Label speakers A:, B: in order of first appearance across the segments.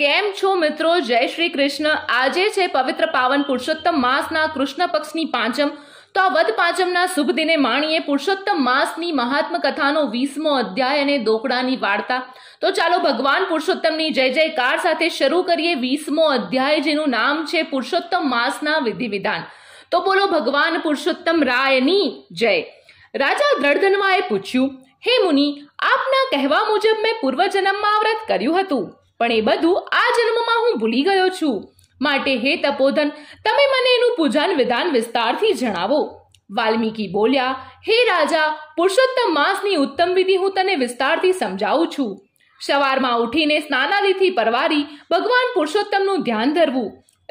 A: કેમ છો મિત્રો જય શ્રી કૃષ્ણ આજે છે પવિત્ર પાવન પુરુષોત્તમ માસના કૃષ્ણ પક્ષની પાંચમ તો આ વધ પાંચમના શુભ દિને માણીએ પુરુષોત્તમ માસની મહાત્મ કથાનો વીસમો અધ્યાય અને દોકડાની વાર્તા તો ચાલો ભગવાન પુરુષોત્તમની જય જયકાર સાથે શરૂ કરીએ વીસમો અધ્યાય જેનું નામ છે પુરુષોત્તમ માસના વિધિ વિધાન તો બોલો ભગવાન પુરુષોત્તમ રાયની જય રાજા દ્રઢધનવાએ પૂછ્યું હે મુનિ આપના કહેવા મુજબ મેં પૂર્વજન્મમાં વ્રત કર્યું હતું પણ એ બધું આ જન્મમાં હું ભૂલી ગયો છું માટે હે તપોધન તમે મને એનું પૂજન વિધાન વિસ્તારથી જણાવો વાલ્મીકી બોલ્યા હે રાજા પુરુષોત્તમ માસની ઉત્તમ વિધિ હું તને વિસ્તારથી સમજાવું છું સવારમાં ઉઠીને સ્નાનાદિથી પરવારી ભગવાન પુરુષોત્તમનું ધ્યાન ધરવું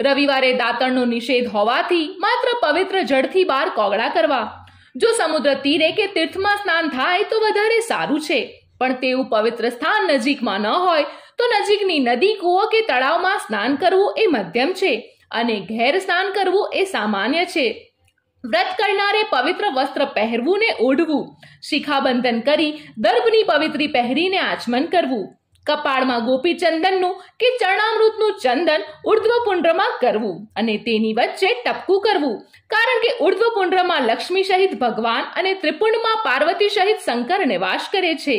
A: રવિવારે દાંતણનો નિષેધ હોવાથી માત્ર પવિત્ર જળથી બહાર કોગળા કરવા જો સમુદ્ર તીરે કે તીર્થમાં સ્નાન થાય તો વધારે સારું છે પણ તેવું પવિત્ર સ્થાન નજીકમાં ન હોય તો નજીકની નદી કૂવો કે તળાવમાં સ્નાન કરવું એ મધ્યમ છે અને ઘેર સ્નાન કરવું એ સામાન્ય છે વ્રત કરનારે પવિત્ર વસ્ત્ર પહેરવું ને ઓઢવું શિખાબંધન કરી દર્ભની પવિત્રી પહેરીને આચમન કરવું કપાળમાં ગોપી ચંદનનું કે ચરણામૃતનું ચંદન ઉર્ધ્વપુંડ્રમાં કરવું અને તેની વચ્ચે ટપકું કરવું કારણ કે ઉર્ધ્વપુંડ્રમાં લક્ષ્મી સહિત ભગવાન અને ત્રિપુંડમાં પાર્વતી સહિત શંકર નિવાસ કરે છે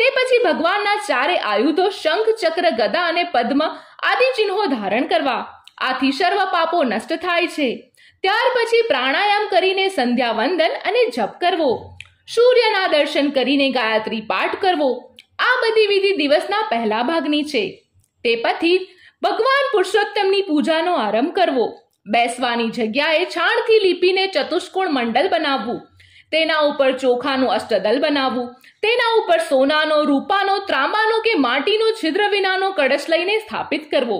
A: તે પછી ભગવાનના ચારે આયુધો શંખ ચક્ર ગદા અને પદ્મ આદિ ચિહ્નો ધારણ કરવા આથી સર્વ પાપો નષ્ટ થાય છે ત્યાર પછી પ્રાણાયામ કરીને સંધ્યા વંદન અને જપ કરવો સૂર્યના દર્શન કરીને ગાયત્રી પાઠ કરવો આ બધી વિધિ દિવસના પહેલા ભાગની છે તે પછી ભગવાન પુરુષોત્તમની પૂજાનો આરંભ કરવો બેસવાની જગ્યાએ છાણથી લીપીને ચતુષ્કોણ મંડળ બનાવવું તેના ઉપર ચોખાનું અષ્ટદલ બનાવવું તેના ઉપર સોનાનો રૂપાનો ત્રાંબાનો કે માટીનો છિદ્ર વિનાનો કળશ લઈને સ્થાપિત કરવો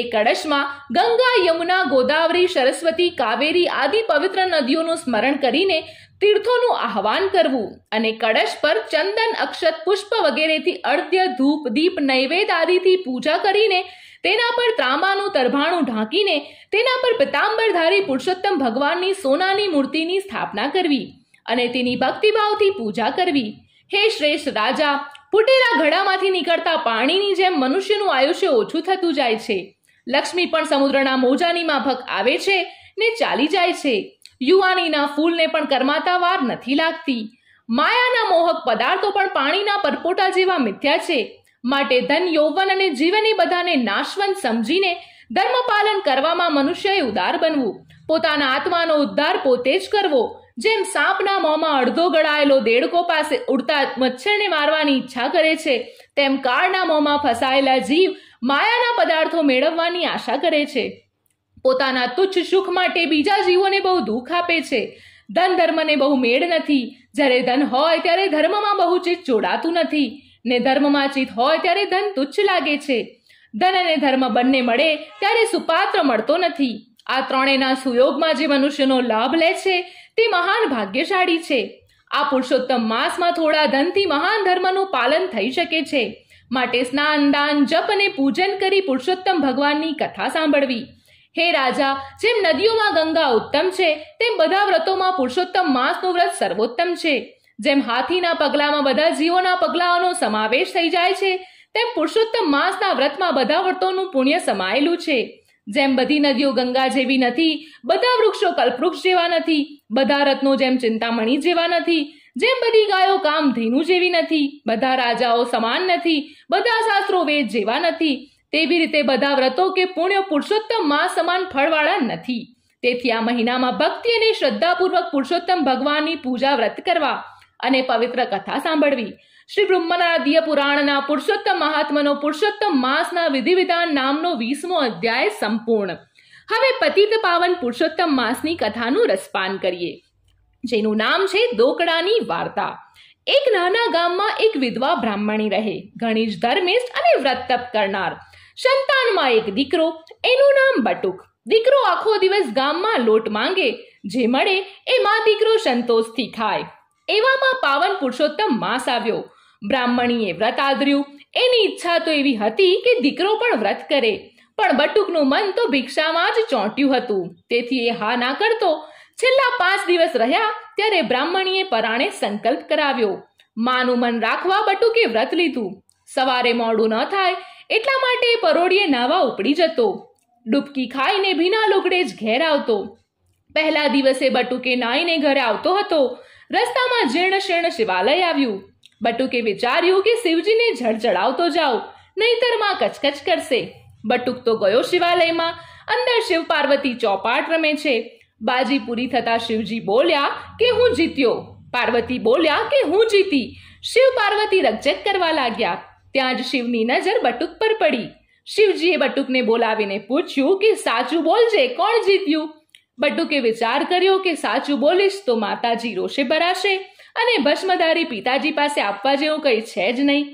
A: એ કળશમાં ગંગા યમુના ગોદાવરી સરસ્વતી કાવેરી આદિ પવિત્ર નદીઓનું સ્મરણ કરીને તીર્થોનું આહવાન કરવું અને કળશ પર ચંદન અક્ષત પુષ્પ વગેરેથી અર્ધ્ય ધૂપ દીપ નૈવેદ આદિથી પૂજા કરીને તેના પર ત્રાંબાનું તરભાણું ઢાંકીને તેના પર પિતાંબરધારી પુરુષોત્તમ ભગવાનની સોનાની મૂર્તિની સ્થાપના કરવી અને તેની ભક્તિભાવથી પૂજા કરવી હે શ્રેષ્ઠ રાજા ફૂટેલા ઘડામાંથી નીકળતા પાણીની જેમ મનુષ્યનું આયુષ્ય ઓછું થતું જાય છે લક્ષ્મી પણ સમુદ્રના મોજાની માફક આવે છે ને ચાલી જાય છે યુવાનીના ફૂલને પણ કરમાતા વાર નથી લાગતી માયાના મોહક પદાર્થો પણ પાણીના પરપોટા જેવા મિથ્યા છે માટે ધન યૌવન અને જીવન બધાને નાશવંત સમજીને ધર્મ પાલન કરવામાં મનુષ્યએ ઉદાર બનવું પોતાના આત્માનો ઉદ્ધાર પોતે જ કરવો જેમ સાપના મોંમાં અડધો ગળાયેલો દેડકો પાસે ઉડતા મચ્છરને મારવાની ઈચ્છા કરે છે તેમ કાળના મોંમાં ફસાયેલા જીવ માયાના પદાર્થો મેળવવાની આશા કરે છે પોતાના તુચ્છ સુખ માટે બીજા જીવોને બહુ દુઃખ આપે છે ધન ધર્મને બહુ મેળ નથી જ્યારે ધન હોય ત્યારે ધર્મમાં બહુ ચિત્ત જોડાતું નથી ને ધર્મમાં ચિત્ત હોય ત્યારે ધન તુચ્છ લાગે છે ધન અને ધર્મ બંને મળે ત્યારે સુપાત્ર મળતો નથી આ ત્રણેયના સુયોગમાં જે મનુષ્યનો લાભ લે છે તે મહાન ભાગ્યશાળી છે આ પુરુષોત્તમ માસમાં થોડા ધનથી મહાન ધર્મનું પાલન થઈ શકે છે માટે સ્નાન દાન જપ અને પૂજન કરી પુરુષોત્તમ ભગવાનની કથા સાંભળવી હે રાજા જેમ નદીઓમાં ગંગા ઉત્તમ છે તેમ બધા વ્રતોમાં પુરુષોત્તમ માસનું વ્રત સર્વોત્તમ છે જેમ હાથીના પગલામાં બધા જીવોના પગલાઓનો સમાવેશ થઈ જાય છે તેમ પુરુષોત્તમ માસના વ્રતમાં બધા વ્રતોનું પુણ્ય સમાયેલું છે જેમ બધી નદીઓ ગંગા જેવી નથી બધા વૃક્ષો કલ્પવૃક્ષ જેવા નથી બધા રત્નો જેમ ચિંતામણી જેવા નથી જેમ બધી ગાયો કામ ધીનુ જેવી નથી બધા રાજાઓ સમાન નથી બધા શાસ્ત્રો વેદ જેવા નથી તેવી રીતે બધા વ્રતો કે પુણ્ય પુરુષોત્તમ માં સમાન ફળવાળા નથી તેથી આ મહિનામાં ભક્તિ અને શ્રદ્ધાપૂર્વક પુરુષોત્તમ ભગવાનની પૂજા વ્રત કરવા અને પવિત્ર કથા સાંભળવી શ્રી બ્રહ્મનાદીય પુરાણના પુરુષોત્તમ મહાત્માનો પુરુષોત્તમ માસના વિધિવિધાન નામનો વીસમો અધ્યાય સંપૂર્ણ હવે પતિત પાવન પુરુષોત્તમ માસની કથાનું રસપાન કરીએ જેનું નામ છે દોકડાની વાર્તા એક નાના ગામમાં એક વિધવા બ્રાહ્મણી રહે ગણેશ ધર્મિષ્ઠ અને વ્રતપ કરનાર સંતાનમાં એક દીકરો એનું નામ બટુક દીકરો આખો દિવસ ગામમાં લોટ માંગે જે મળે એ માં દીકરો સંતોષથી ખાય એવામાં પાવન પુરુષોત્તમ માસ આવ્યો બ્રાહ્મણીએ વ્રત આદર્યું એની ઈચ્છા તો એવી હતી કે દીકરો પણ વ્રત કરે પણ બટુકનું મન તો ભિક્ષામાં જ ચોંટ્યું હતું તેથી એ હા ના કરતો છેલ્લા પાંચ દિવસ રહ્યા ત્યારે બ્રાહ્મણીએ પરાણે સંકલ્પ કરાવ્યો માનું મન રાખવા બટુકે વ્રત લીધું સવારે મોડું ન થાય એટલા માટે પરોડીએ નાવા ઉપડી જતો ડૂબકી ખાઈને ભીના લુગડે જ ઘેર આવતો પહેલા દિવસે બટુકે નાઈને ઘરે આવતો હતો રસ્તામાં જીર્ણ શીર્ણ શિવાલય આવ્યું બટુકે વિચાર્યું કે શિવજીને જળજળાવતો જાઉં નહીતરમાં કચકચ કરશે બટુક તો ગયો શિવાલયમાં અંદર શિવ પાર્વતી ચોપાટ રમે છે બાજી પૂરી થતાં શિવજી બોલ્યા કે હું જીત્યો પાર્વતી બોલ્યા કે હું જીતી શિવ પાર્વતી રકજક કરવા લાગ્યા ત્યાં જ શિવની નજર બટુક પર પડી શિવજીએ બટુકને બોલાવીને પૂછ્યું કે સાચું બોલજે કોણ જીત્યું બટુકે વિચાર કર્યો કે સાચું બોલીશ તો માતાજી રોષે ભરાશે અને ભસ્મધારી પિતાજી પાસે આપવા જેવું કંઈ છે જ નહીં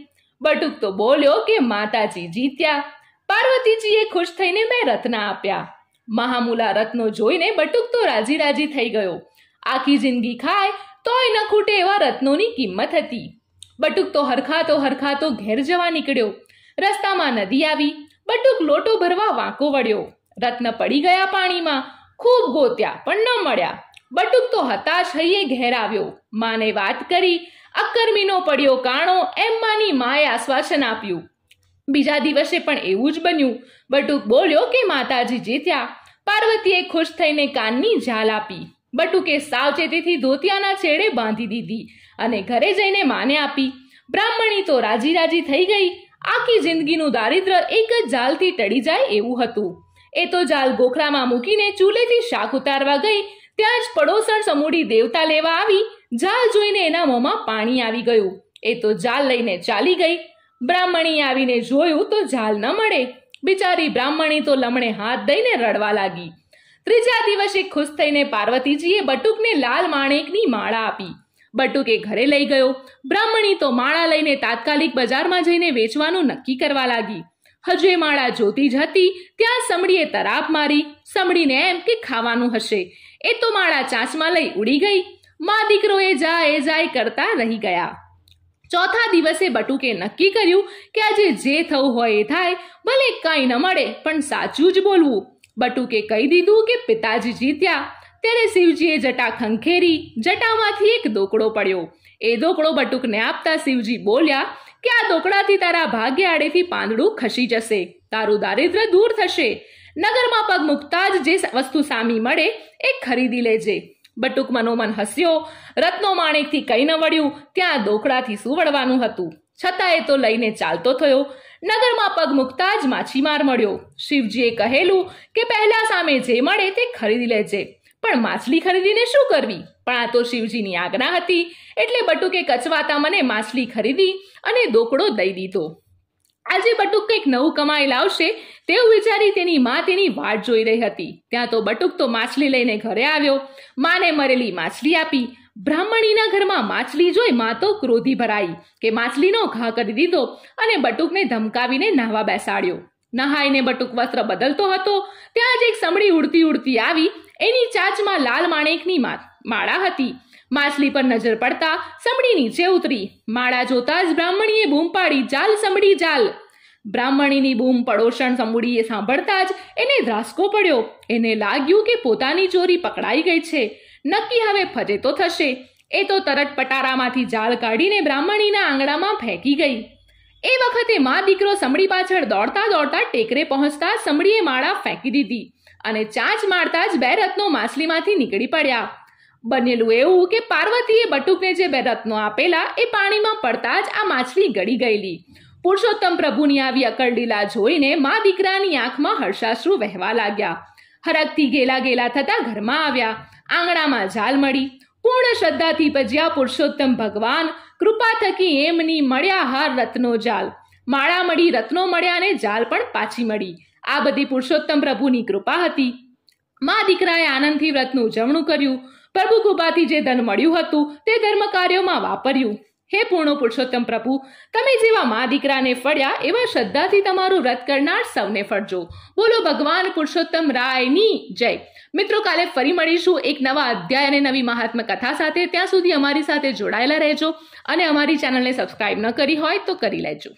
A: બટુક તો બોલ્યો કે માતાજી જીત્યા પાર્વતીજીએ ખુશ થઈને બે રત્ન આપ્યા મહામુલા રત્નો જોઈને બટુક તો રાજી રાજી થઈ ગયો આખી જિંદગી ખાય તોય ન ખૂટે એવા રત્નોની કિંમત હતી બટુક તો હરખાતો હરખાતો ઘેર જવા નીકળ્યો રસ્તામાં નદી આવી બટુક લોટો ભરવા વાંકો વળ્યો રત્ન પડી ગયા પાણીમાં ખૂબ ગોત્યા પણ ન મળ્યા બટુક તો હતાશ હૈયે ઘેર આવ્યો માને વાત કરી અકર્મીનો પડ્યો કાણો એમ માની માએ આશ્વાસન આપ્યું બીજા દિવસે પણ એવું જ બન્યું બટુક બોલ્યો કે માતાજી જીત્યા પાર્વતીએ ખુશ થઈને કાનની ઝાલ આપી બટુકે સાવચેતીથી ધોતિયાના છેડે બાંધી દીધી અને ઘરે જઈને માને આપી બ્રાહ્મણી તો રાજી રાજી થઈ ગઈ આખી જિંદગીનું દારિદ્ર એક જ ઝાલથી ટળી જાય એવું હતું એ તો ઝાલ ગોખરામાં મૂકીને ચૂલેથી શાક ઉતારવા ગઈ ત્યાં જ પડોસણ સમૂડી દેવતા લેવા આવી જાલ જોઈને એના મોંમાં પાણી આવી ગયું એ તો જાલ લઈને ચાલી ગઈ બ્રાહ્મણી આવીને જોયું તો જાલ ન મળે બિચારી બ્રાહ્મણી તો લમણે હાથ દઈને રડવા લાગી ત્રીજા દિવસે ખુશ થઈને પાર્વતીજીએ બટુકને લાલ માણેકની માળા આપી બટુકે ઘરે લઈ ગયો બ્રાહ્મણી તો માળા લઈને તાત્કાલિક બજારમાં જઈને વેચવાનું નક્કી કરવા લાગી હજુ માળા જોતી જ હતી ત્યાં સમડીએ તરાપ મારી સમડીને એમ કે ખાવાનું હશે એ તો માળા ચાંચમાં લઈ ઉડી ગઈ મા દીકરો એ જા એ જાય કરતા રહી ગયા ચોથા દિવસે બટુકે નક્કી કર્યું કે આજે જે થવું હોય એ થાય ભલે કાંઈ ન મળે પણ સાચું જ બોલવું બટુકે કહી દીધું કે પિતાજી જીત્યા ત્યારે શિવજીએ જટા ખંખેરી જટામાંથી એક દોકડો પડ્યો એ દોકડો બટુકને આપતા શિવજી બોલ્યા કે આ દોકડાથી તારા ભાગ્ય આડેથી પાંદડું ખસી જશે તારું દારિદ્ર દૂર થશે નગરમાં પગ મૂકતા જ જે વસ્તુ સામી મળે એ ખરીદી લેજે બટુક મનોમન હસ્યો રત્નો માણેકથી કંઈ ન વળ્યું ત્યાં દોકડાથી શું વળવાનું હતું છતાં એ તો લઈને ચાલતો થયો નગરમાં પગ મૂકતા જ માછીમાર મળ્યો શિવજીએ કહેલું કે પહેલા સામે જે મળે તે ખરીદી લેજે પણ માછલી ખરીદીને શું કરવી પણ આ તો શિવજીની આજ્ઞા હતી એટલે બટુકે કચવાતા મને માછલી ખરીદી અને દોકડો દઈ દીધો આજે બટુક કંઈક નવું કમાઈ લાવશે તેવું વિચારી તેની મા તેની વાટ જોઈ રહી હતી ત્યાં તો બટુક તો માછલી લઈને ઘરે આવ્યો માને મરેલી માછલી આપી બ્રાહ્મણીના ઘરમાં માછલી જોઈ મા તો ક્રોધી ભરાઈ કે માછલીનો ઘા કરી દીધો અને બટુકને ધમકાવીને નાહવા બેસાડ્યો નહાઈને બટુક વસ્ત્ર બદલતો હતો ત્યાં જ એક સમડી ઉડતી ઉડતી આવી એની ચાચમાં લાલ માણેકની માળા હતી માછલી પર નજર પડતા સમડી નીચે ઉતરી માળા જોતા જ બ્રાહ્મણીએ બૂમ પાડી જાલ સમડી જાલ બ્રાહ્મણીની બૂમ પડોશણ સમુડીએ સાંભળતા જ એને ધ્રાસકો પડ્યો એને લાગ્યું કે પોતાની ચોરી પકડાઈ ગઈ છે નક્કી હવે ફજે તો થશે એ તો તરત પટારામાંથી જાળ કાઢીને બ્રાહ્મણીના આંગણામાં ફેંકી ગઈ એ વખતે મા દીકરો સમડી પાછળ દોડતા દોડતા ટેકરે પહોંચતા સમડીએ માળા ફેંકી દીધી અને ચાંચ મારતા જ બે રત્નો માછલીમાંથી નીકળી પડ્યા બનેલું એવું કે પાર્વતીએ બટુકને જે બે રત્નો આપેલા એ પાણીમાં પડતા જ આ માછલી ગળી ગયેલી પુરુષોત્તમ પ્રભુની આવી અકળલીલા જોઈને મા દીકરાની આંખમાં હર્ષાશ્રુ વહેવા લાગ્યા હરકથી ગેલા ગેલા થતા ઘરમાં આવ્યા આંગણામાં ઝાલ મળી પૂર્ણ શ્રદ્ધાથી ભજ્યા પુરુષોત્તમ ભગવાન કૃપા થકી એમની મળ્યા હાર રત્નો જાલ માળા મળી રત્નો મળ્યા અને જાલ પણ પાછી મળી આ બધી પુરુષોત્તમ પ્રભુની કૃપા હતી મા દીકરાએ આનંદથી વ્રતનું ઉજવણું કર્યું પ્રભુ ગુબાથી જે ધન મળ્યું હતું તે ધર્મ કાર્યોમાં વાપર્યું હે પૂર્ણ પુરુષોત્તમ પ્રભુ તમે જેવા મા દીકરાને ફળ્યા એવા શ્રદ્ધાથી તમારું વ્રત કરનાર સૌને ફળજો બોલો ભગવાન પુરુષોત્તમ રાયની જય મિત્રો કાલે ફરી મળીશું એક નવા અધ્યાય અને નવી મહાત્મા કથા સાથે ત્યાં સુધી અમારી સાથે જોડાયેલા રહેજો અને અમારી ચેનલને સબસ્ક્રાઇબ ન કરી હોય તો કરી લેજો